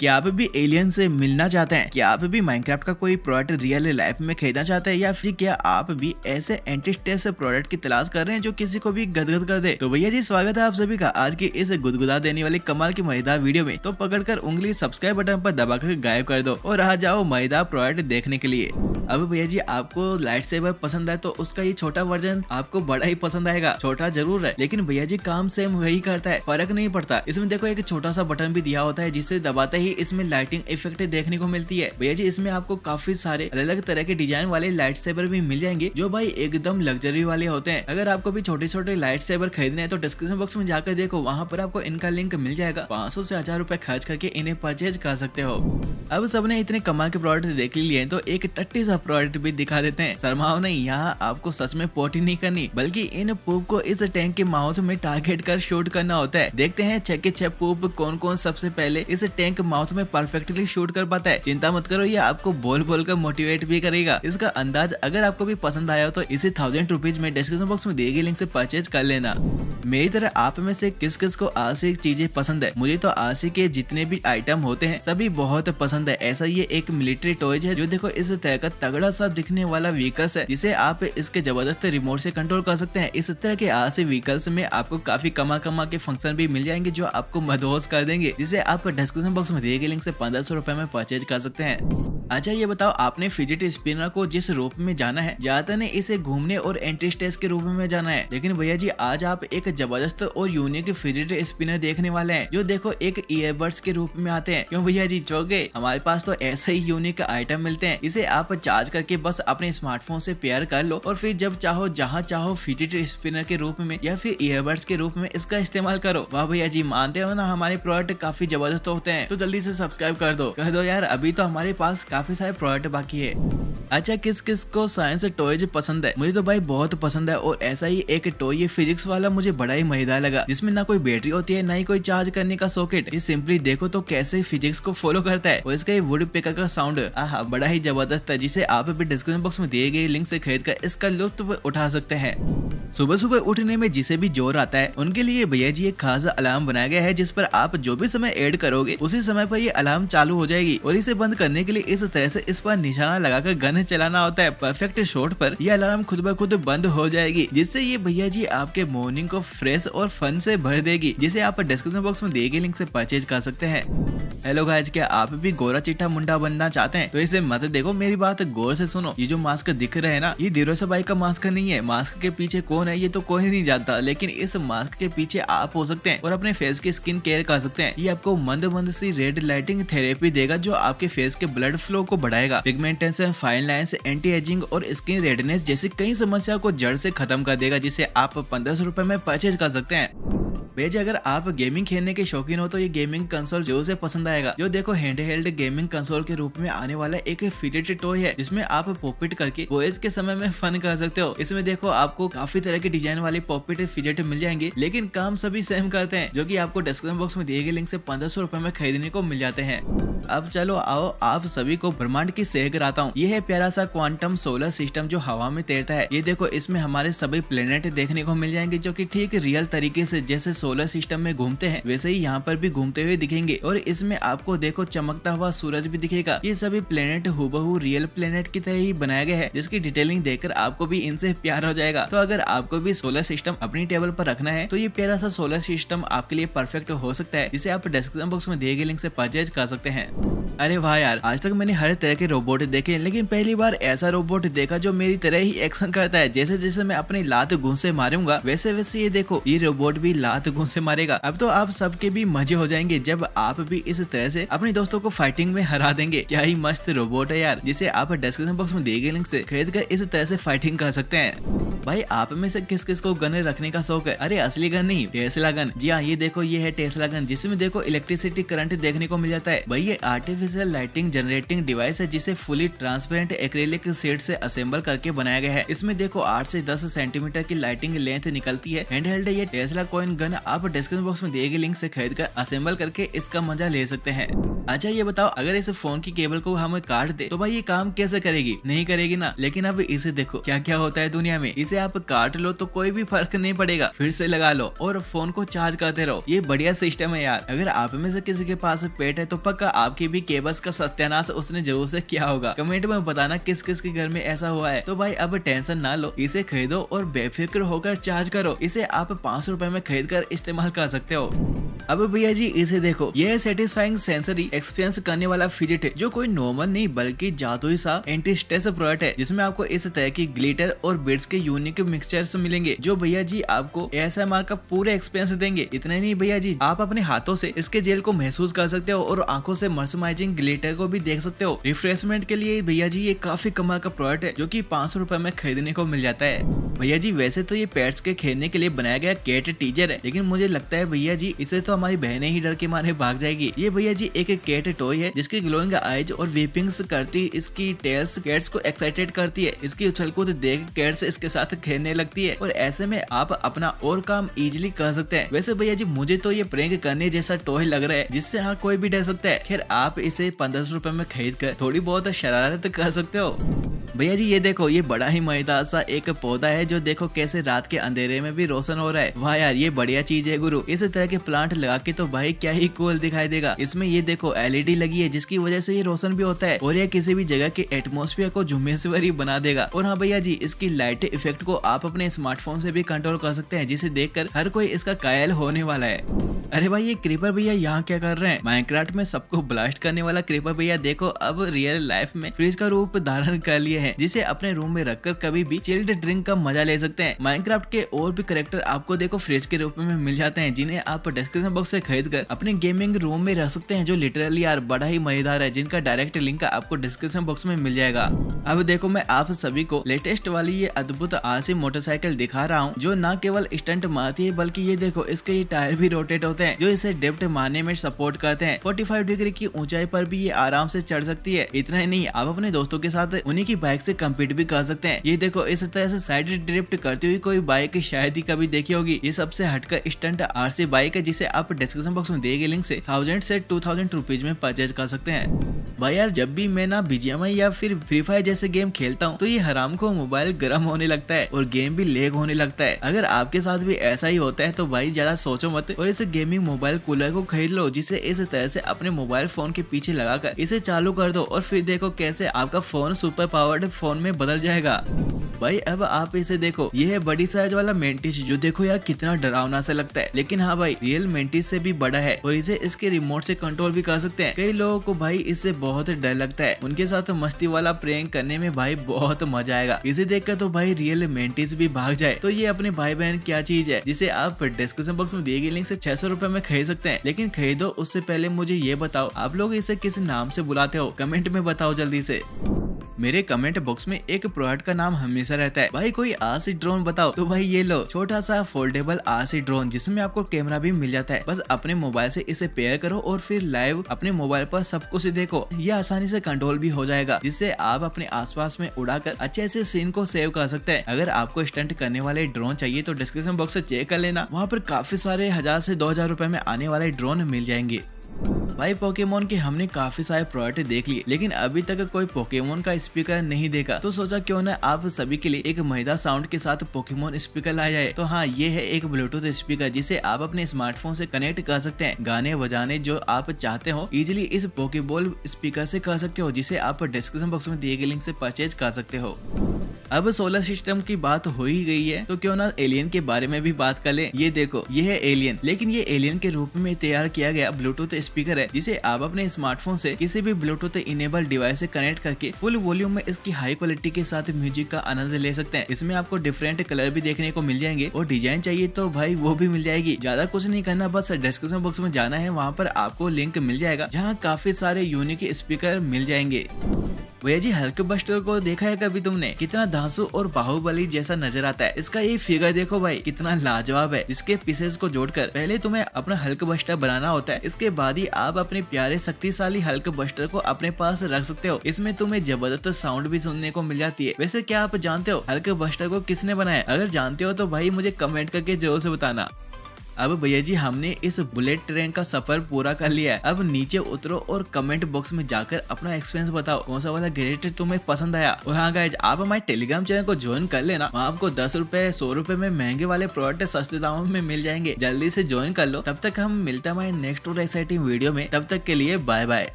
क्या आप भी एलियन से मिलना चाहते हैं क्या आप भी माइनक्राफ्ट का कोई प्रोडक्ट रियल लाइफ में खरीदना चाहते हैं या फिर क्या आप भी ऐसे एंटीस्टेस प्रोडक्ट की तलाश कर रहे हैं जो किसी को भी गदगद कर दे तो भैया जी स्वागत है आप सभी का आज की इस गुदगुदा देने वाली कमाल की मजेदार वीडियो में तो पकड़कर उंगली सब्सक्राइब बटन पर दबाकर गायब कर दो और रहा जाओ मजेदार प्रोडक्ट देखने के लिए अब भैया जी आपको लाइट सेवर पसंद है तो उसका ये छोटा वर्जन आपको बड़ा ही पसंद आएगा छोटा जरूर है लेकिन भैया जी काम सेम वही करता है फर्क नहीं पड़ता इसमें देखो एक छोटा सा बटन भी दिया होता है जिसे दबाते ही इसमें लाइटिंग इफेक्ट देखने को मिलती है भैया जी इसमें आपको काफी सारे अलग अलग तरह के डिजाइन वाले लाइट सेबर भी मिल जाएंगे जो भाई एकदम लग्जरी वाले होते हैं अगर आपको भी छोटे छोटे लाइट सेबर खरीदने हैं तो डिस्क्रिप्शन बॉक्स में जाकर देखो वहाँ पर आपको इनका लिंक मिल जाएगा पाँच सौ से हजार रूपए खर्च करके इन्हें परचेज कर सकते हो अब सबने इतने कमाल के प्रोडक्ट देख लिए तो एक टट्टी सा प्रोडक्ट भी दिखा देते हैं शर्माओ ने यहाँ आपको सच में पोटी नहीं करनी बल्कि इन पूप को इस टैंक के माउथ में टारगेट कर शूट करना होता है देखते हैं छह के छह पूप कौन कौन सबसे पहले इस टैंक माउथ में परफेक्टली शूट कर पाता है चिंता मत करो ये आपको बोल बोल कर मोटिवेट भी करेगा इसका अंदाज अगर आपको भी पसंद आया हो तो इसे थाउजेंड रुपीज में डिस्क्रिप्शन बॉक्स में दिए गए लिंक से परचेज कर लेना मेरी तरह आप में से किस किस को आलसी चीजें पसंद है मुझे तो आलसी के जितने भी आइटम होते हैं सभी बहुत पसंद है ऐसा ये एक मिलिट्री टॉयज है जो देखो इस तरह का तगड़ा सा दिखने वाला व्हीकल्स है जिसे आप इसके जबरदस्त रिमोट से कंट्रोल कर सकते हैं इस तरह के आलसी व्हीकल्स में आपको काफी कमा कमा के फंक्शन भी मिल जाएंगे जो आपको मदहोश कर देंगे जिसे आप डिस्क्रिप्शन बॉक्स में दिए गए लिंक से पंद्रह सौ रुपए में परचेज कर सकते हैं अच्छा ये बताओ आपने फिजिट स्पिनर को जिस रूप में जाना है ज्यादातर ने इसे घूमने और एंट्री टेस्ट के रूप में जाना है लेकिन भैया जी आज आप एक जबरदस्त और यूनिक फिजिट स्पिनर देखने वाले हैं जो देखो एक ईयरबड्स के रूप में आते हैं क्यों भैया जी चौके हमारे पास तो ऐसे ही यूनिक आइटम मिलते हैं इसे आप चार्ज करके बस अपने स्मार्टफोन से पेयर कर लो और फिर जब चाहो जहाँ चाहो फिजिट स्पिनर के रूप में या फिर ईयरबड्स के रूप में इसका इस्तेमाल करो वाह भैया जी मानते हो ना हमारे प्रोडक्ट काफी जबरदस्त होते हैं तो जल्दी जल्दी से सब्सक्राइब कर दो कह दो यार अभी तो हमारे पास काफी सारे प्रोडक्ट बाकी है अच्छा किस किस को साइंस टॉयज पसंद है मुझे तो भाई बहुत पसंद है और ऐसा ही एक टॉय ये फिजिक्स वाला मुझे बड़ा ही मजेदार लगा जिसमें ना कोई बैटरी होती है ना ही कोई चार्ज करने का सॉकेट ये सिंपली देखो तो कैसे फिजिक्स को फॉलो करता है और इसका वुड पिकर का साउंड बड़ा ही जबरदस्त है जिसे आप भी डिस्क्रिप्शन बॉक्स में दिए गए लिंक ऐसी खरीद कर इसका लुत्फ उठा सकते हैं सुबह सुबह उठने में जिसे भी जोर आता है उनके लिए भैया जी एक खास अलार्म बनाया गया है जिस पर आप जो भी समय एड करोगे उसी समय समय पर ये अलार्म चालू हो जाएगी और इसे बंद करने के लिए इस तरह से इस पर निशाना लगाकर गन चलाना होता है परफेक्ट शॉट पर यह अलार्म खुद ब खुद बंद हो जाएगी जिससे ये भैया जी आपके मॉर्निंग को फ्रेश और फन से भर देगी जिसे आप डिस्क्रिप्शन बॉक्स में दिए गए लिंक से परचेज कर सकते हैं हेलो गाइज क्या आप भी गोरा चिट्ठा मुंडा बनना चाहते हैं तो इसे मत देखो मेरी बात गौर से सुनो ये जो मास्क दिख रहे ना ये दिरोसा बाई का मास्क नहीं है मास्क के पीछे कौन है ये तो कोई नहीं जानता लेकिन इस मास्क के पीछे आप हो सकते हैं और अपने फेस की स्किन केयर कर सकते हैं ये आपको मंद मंद सी रेड रेड लाइटिंग थेरेपी देगा जो आपके फेस के ब्लड फ्लो को बढ़ाएगा pigmentation fine line anti ageing और स्किन रेडनेस जैसी कई समस्या को जड़ से खत्म कर देगा जिसे आप पंद्रह सौ में परचेज कर सकते हैं भेजे अगर आप गेमिंग खेलने के शौकीन हो तो ये गेमिंग कंसोल जरूर से पसंद आएगा जो देखो हैंड हेल्ड गेमिंग कंसोल के रूप में आने वाला एक फिटेड टॉय है जिसमें आप पॉपिट करके गोयद के समय में फन कर सकते हो इसमें देखो आपको काफी तरह के डिजाइन वाले पॉपिट फिजेट मिल जाएंगे लेकिन काम सभी सेम करते हैं जो की आपको डिस्क्रिप्शन बॉक्स में दिए गए लिंक ऐसी पंद्रह सौ में खरीदने को मिल जाते हैं अब चलो आओ आप सभी को ब्रह्मांड की सेह कराता हूँ ये है प्यारा सा क्वांटम सोलर सिस्टम जो हवा में तैरता है ये देखो इसमें हमारे सभी प्लेनेट देखने को मिल जाएंगे जो कि ठीक रियल तरीके से जैसे सोलर सिस्टम में घूमते हैं वैसे ही यहाँ पर भी घूमते हुए दिखेंगे और इसमें आपको देखो चमकता हुआ सूरज भी दिखेगा ये सभी प्लेनेट हुबहू रियल प्लेनेट की तरह ही बनाया गया है जिसकी डिटेलिंग देखकर आपको भी इनसे प्यार हो जाएगा तो अगर आपको भी सोलर सिस्टम अपनी टेबल पर रखना है तो ये प्यारा सा सोलर सिस्टम आपके लिए परफेक्ट हो सकता है जिसे आप डिस्क्रिप्शन बॉक्स में दिए गए लिंक से परचेज कर सकते हैं अरे वाह यार आज तक मैंने हर तरह के रोबोट देखे लेकिन पहली बार ऐसा रोबोट देखा जो मेरी तरह ही एक्शन करता है जैसे जैसे मैं अपनी लात घूसे मारूंगा वैसे वैसे ये देखो ये रोबोट भी लात लोगों से मारेगा अब तो आप सबके भी मजे हो जाएंगे जब आप भी इस तरह से अपने दोस्तों को फाइटिंग में हरा देंगे क्या ही मस्त रोबोट है यार जिसे आप डिस्क्रिप्शन बॉक्स में दिए गए लिंक से खरीद कर इस तरह से फाइटिंग कर सकते हैं भाई आप में से किस किस को गन रखने का शौक है अरे असली गन नहीं टेस्ला गन जी हाँ ये देखो ये है टेस्ला गन जिसमें देखो इलेक्ट्रिसिटी करंट देखने को मिल जाता है भाई ये आर्टिफिशियल लाइटिंग जनरेटिंग डिवाइस है जिसे फुली ट्रांसपेरेंट एक्रेलिक सेट से असेंबल करके बनाया गया है इसमें देखो आठ से दस सेंटीमीटर की लाइटिंग लेंथ निकलती है हैंड हेल्ड ये टेस्ला कॉइन गन आप डिस्क्रिप्शन बॉक्स में दिए गए लिंक से खरीद कर असेंबल करके इसका मजा ले सकते हैं अच्छा ये बताओ अगर इस फोन की केबल को हम काट दे तो भाई ये काम कैसे करेगी नहीं करेगी ना लेकिन अब इसे देखो क्या क्या होता है दुनिया में इसे आप काट लो तो कोई भी फर्क नहीं पड़ेगा फिर से लगा लो और फोन को चार्ज करते रहो ये बढ़िया सिस्टम है यार अगर आप में से किसी के पास पेट है तो पक्का आपकी भी केबल्स का सत्यानाश उसने जरूर से किया होगा कमेंट में बताना किस किस के घर में ऐसा हुआ है तो भाई अब टेंशन ना लो इसे खरीदो और बेफिक्र होकर चार्ज करो इसे आप पाँच सौ में खरीद कर इस्तेमाल कर सकते हो अब भैया जी इसे देखो यह सेटिस्फाइंग सेंसरी एक्सपीरियंस करने वाला फिजिट है जो कोई नॉर्मल नहीं बल्कि जादुई सा एंटी स्ट्रेस प्रोडक्ट है जिसमें आपको इस तरह की ग्लिटर और बेड्स के यूनिक मिक्सचर्स मिलेंगे जो भैया जी आपको एस का पूरा एक्सपीरियंस देंगे इतने नहीं भैया जी आप अपने हाथों से इसके जेल को महसूस कर सकते हो और आंखों से मर्समाइजिंग ग्लिटर को भी देख सकते हो रिफ्रेशमेंट के लिए भैया जी ये काफी कमाल का प्रोडक्ट है जो की पाँच सौ में खरीदने को मिल जाता है भैया जी वैसे तो ये पेट्स के खेलने के लिए बनाया गया कैट टीजर है लेकिन मुझे लगता है भैया जी इसे तो हमारी बहने ही डर के मारे भाग जाएगी ये भैया जी एक कैट टॉय है जिसकी ग्लोइंग आईज और वेपिंग्स करती इसकी टेल्स कैट्स को एक्साइटेड करती है इसकी उछल कूद देख कैट्स इसके साथ खेलने लगती है और ऐसे में आप अपना और काम इजिली कर सकते हैं वैसे भैया जी मुझे तो ये प्रेंग करने जैसा टॉय लग रहा है जिससे हाँ कोई भी डर सकता है खैर आप इसे पंद्रह सौ में खरीद कर थोड़ी बहुत शरारत कर सकते हो भैया जी ये देखो ये बड़ा ही मजेदार सा एक पौधा है जो देखो कैसे रात के अंधेरे में भी रोशन हो रहा है वाह यार ये बढ़िया चीज है गुरु इस तरह के प्लांट लगा के तो भाई क्या ही कूल दिखाई देगा इसमें ये देखो एलईडी लगी है जिसकी वजह से ये रोशन भी होता है और यह किसी भी जगह के एटमोस्फियर को जुम्मेश्वरी बना देगा और हाँ भैया जी इसकी लाइट इफेक्ट को आप अपने स्मार्टफोन से भी कंट्रोल कर सकते हैं जिसे कर हर कोई इसका कायल होने वाला है अरे भाई ये क्रीपर भैया यहाँ क्या कर रहे हैं माइनक्राफ्ट में सबको ब्लास्ट करने वाला क्रीपर भैया देखो अब रियल लाइफ में फ्रिज का रूप धारण कर लिए है जिसे अपने रूम में रखकर कभी भी चिल्ड ड्रिंक का मजा ले सकते हैं माइनक्राफ्ट के और भी करेक्टर आपको देखो फ्रिज के रूप में मिल जाते हैं जिन्हें आप डिस्क्रिप्शन बॉक्स से खरीद कर अपने गेमिंग रूम में रह सकते हैं जो लिटरली यार बड़ा ही मजेदार है जिनका डायरेक्ट लिंक आपको डिस्क्रिप्शन बॉक्स में मिल जाएगा अब देखो मैं आप सभी को लेटेस्ट वाली ये अद्भुत आसी मोटरसाइकिल दिखा रहा हूँ जो न केवल स्टंट मारती है बल्कि ये देखो इसके ये टायर भी रोटेट होते हैं जो इसे डेप्ट मारने में सपोर्ट करते हैं फाइव डिग्री की ऊंचाई पर भी ये आराम से चढ़ सकती है इतना ही नहीं आप अपने दोस्तों के साथ उन्हीं की बाइक से कम्पीट भी कर सकते हैं ये देखो इस तरह से साइड ड्रिफ्ट करती हुई कोई बाइक शायद ही कभी देखी होगी ये सबसे हटकर स्टंट आरसी बाइक है जिसे आप आप डिस्क्रिप्शन बॉक्स में दिए गए लिंक से थाउजेंड से टू थाउजेंड रुपीज में परचेज कर सकते हैं भाई यार जब भी मैं ना बीजीएमआई या फिर फ्री फायर जैसे गेम खेलता हूँ तो ये हराम को मोबाइल गर्म होने लगता है और गेम भी लेग होने लगता है अगर आपके साथ भी ऐसा ही होता है तो भाई ज्यादा सोचो मत और इस गेमिंग मोबाइल कूलर को खरीद लो जिसे इस तरह से अपने मोबाइल फोन के पीछे लगाकर इसे चालू कर दो और फिर देखो कैसे आपका फोन सुपर पावर्ड फोन में बदल जाएगा भाई अब आप इसे देखो ये है बड़ी साइज वाला मेंटिस जो देखो यार कितना डरावना से लगता है लेकिन हाँ भाई रियल मेंटिस से भी बड़ा है और इसे इसके रिमोट से कंट्रोल भी कर सकते हैं कई लोगों को भाई इससे बहुत डर लगता है उनके साथ मस्ती वाला प्रेम करने में भाई बहुत मजा आएगा इसे देखकर तो भाई रियल मेंटिस भी भाग जाए तो ये अपने भाई बहन क्या चीज है जिसे आप डिस्क्रिप्शन बॉक्स में दिए गए लिंक ऐसी छह सौ रूपए में खरीद सकते हैं लेकिन खरीदो उससे पहले मुझे ये बताओ आप लोग इसे किस नाम से बुलाते हो कमेंट में बताओ जल्दी ऐसी मेरे कमेंट बॉक्स में एक प्रोडक्ट का नाम हमेशा रहता है भाई कोई आरसी ड्रोन बताओ तो भाई ये लो छोटा सा फोल्डेबल आसी ड्रोन जिसमें आपको कैमरा भी मिल जाता है बस अपने मोबाइल से इसे पेयर करो और फिर लाइव अपने मोबाइल पर सब कुछ देखो ये आसानी से कंट्रोल भी हो जाएगा जिससे आप अपने आसपास में उड़ाकर अच्छे से सीन को सेव कर सकते हैं अगर आपको स्टंट करने वाले ड्रोन चाहिए तो डिस्क्रिप्शन बॉक्स से चेक कर लेना वहाँ पर काफी सारे हजार से दो हजार में आने वाले ड्रोन मिल जाएंगे भाई पोकेमोन के हमने काफी सारे प्रोडक्ट देख लिए लेकिन अभी तक कोई पोकेमोन का स्पीकर नहीं देखा तो सोचा क्यों ना आप सभी के लिए एक महिला साउंड के साथ पोकेमोन स्पीकर लाया जाए तो हाँ ये है एक ब्लूटूथ स्पीकर जिसे आप अपने स्मार्टफोन से कनेक्ट कर सकते हैं गाने बजाने जो आप चाहते हो इजिली इस पोकेबोल स्पीकर से कर सकते हो जिसे आप डिस्क्रिप्शन बॉक्स में दिए गए लिंक से परचेज कर सकते हो अब सोलर सिस्टम की बात हो ही गई है तो क्यों ना एलियन के बारे में भी बात कर ले ये देखो ये है एलियन लेकिन ये एलियन के रूप में तैयार किया गया ब्लूटूथ स्पीकर है जिसे आप अपने स्मार्टफोन से किसी भी ब्लूटूथ इनेबल डिवाइस से कनेक्ट करके फुल वॉल्यूम में इसकी हाई क्वालिटी के साथ म्यूजिक का आनंद ले सकते हैं इसमें आपको डिफरेंट कलर भी देखने को मिल जाएंगे और डिजाइन चाहिए तो भाई वो भी मिल जाएगी ज्यादा कुछ नहीं करना बस डिस्क्रिप्शन बॉक्स में जाना है वहाँ पर आपको लिंक मिल जाएगा जहाँ काफी सारे यूनिक स्पीकर मिल जाएंगे भैया जी हल्क बस्टर को देखा है कभी तुमने कितना धांसु और बाहुबली जैसा नजर आता है इसका ये फिगर देखो भाई कितना लाजवाब है इसके पीसेस को जोड़कर पहले तुम्हें अपना हल्क बस्टर बनाना होता है इसके बाद ही आप अपने प्यारे शक्तिशाली हल्क बस्टर को अपने पास रख सकते हो इसमें तुम्हें जबरदस्त साउंड भी सुनने को मिल जाती है वैसे क्या आप जानते हो हल्क बस्टर को किसने बनाया अगर जानते हो तो भाई मुझे कमेंट करके जरूर से बताना अब भैया जी हमने इस बुलेट ट्रेन का सफर पूरा कर लिया है अब नीचे उतरो और कमेंट बॉक्स में जाकर अपना एक्सपीरियंस बताओ कौन सा वाला ग्रेट तुम्हें पसंद आया और हाँ गाइज आप हमारे टेलीग्राम चैनल को ज्वाइन कर लेना वहाँ आपको दस रूपए सौ रूपए में महंगे वाले प्रोडक्ट सस्ते दामों में मिल जाएंगे जल्दी से ज्वाइन कर लो तब तक हम मिलते हैं हमारे नेक्स्ट और एक्साइटिंग वीडियो में तब तक के लिए बाय बाय